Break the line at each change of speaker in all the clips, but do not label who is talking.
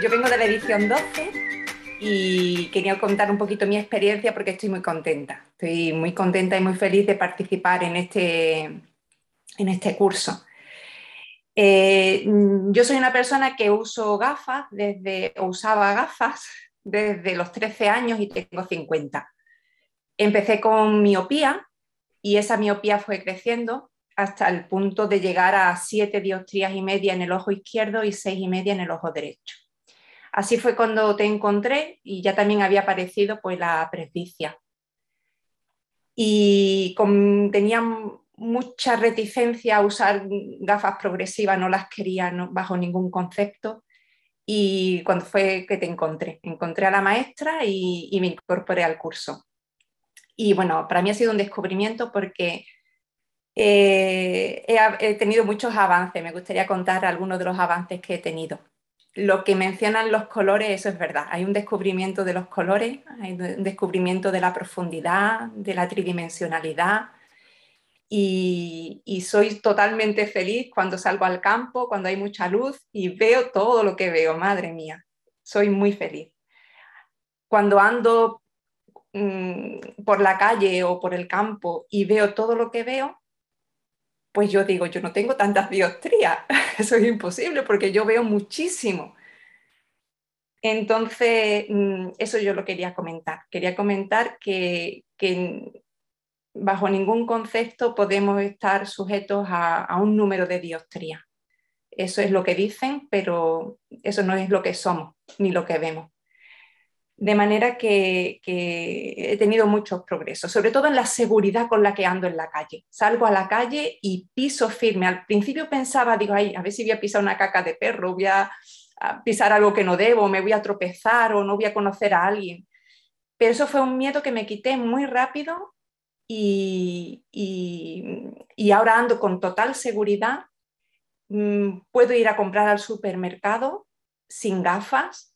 yo vengo de la edición 12 y quería contar un poquito mi experiencia porque estoy muy contenta. Estoy muy contenta y muy feliz de participar en este, en este curso. Eh, yo soy una persona que uso gafas desde, o usaba gafas desde los 13 años y tengo 50. Empecé con miopía y esa miopía fue creciendo hasta el punto de llegar a 7 diostrías y media en el ojo izquierdo y 6 y media en el ojo derecho. Así fue cuando te encontré y ya también había aparecido pues, la presbicia. Y tenía mucha reticencia a usar gafas progresivas, no las quería bajo ningún concepto. Y cuando fue que te encontré, encontré a la maestra y, me incorporé al curso. Y bueno, para mí ha sido un descubrimiento porque eh, he, tenido muchos avances. Me gustaría contar algunos de los avances que he tenido lo que mencionan los colores, eso es verdad. Hay un descubrimiento de los colores, hay un descubrimiento de la profundidad, de la tridimensionalidad. Y, soy totalmente feliz cuando salgo al campo, cuando hay mucha luz y veo todo lo que veo, madre mía, soy muy feliz. Cuando ando mm, por la calle o por el campo y veo todo lo que veo, pues yo digo, yo no tengo tantas diostrías, eso es imposible porque yo veo muchísimo. Entonces, mm, eso yo lo quería comentar. Quería comentar que, bajo ningún concepto podemos estar sujetos a, un número de diostrías. Eso es lo que dicen, pero eso no es lo que somos ni lo que vemos. De manera que, he tenido muchos progresos, sobre todo en la seguridad con la que ando en la calle. Salgo a la calle y piso firme. Al principio pensaba, digo, ay, a ver si voy a pisar una caca de perro, voy a, pisar algo que no debo, me voy a tropezar o no voy a conocer a alguien. Pero eso fue un miedo que me quité muy rápido y ahora ando con total seguridad. Mm, puedo ir a comprar al supermercado sin gafas,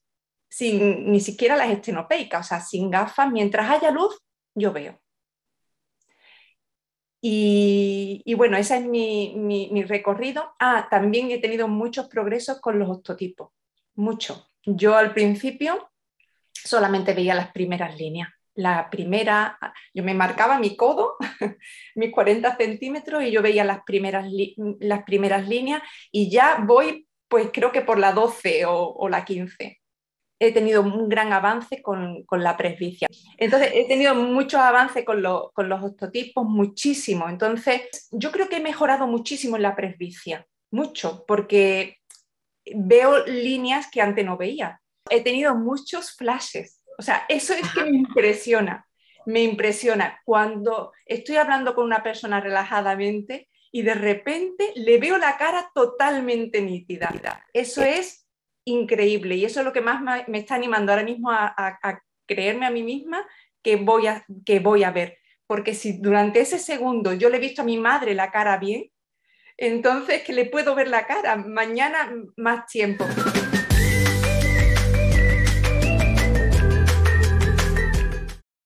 sin ni siquiera las estenopeicas, o sea, sin gafas, mientras haya luz, yo veo. Y, bueno, ese es mi, recorrido. Ah, también he tenido muchos progresos con los octotipos, mucho. Yo al principio solamente veía las primeras líneas. La primera, yo me marcaba mi codo, mis 40 centímetros, y yo veía las primeras, las primeras líneas y ya voy, pues creo que por la 12 o, o la 15 he tenido un gran avance con, la presbicia. Entonces, he tenido mucho avance con, los octotipos, muchísimo. Entonces, yo creo que he mejorado muchísimo en la presbicia, mucho, porque veo líneas que antes no veía. He tenido muchos flashes. O sea, eso es que me impresiona. Me impresiona cuando estoy hablando con una persona relajadamente y de repente le veo la cara totalmente nítida. Eso es increíble y eso es lo que más me está animando ahora mismo a, creerme a mí misma que voy a, que voy a ver. Porque si durante ese segundo yo le he visto a mi madre la cara bien, entonces que le puedo ver la cara mañana más tiempo.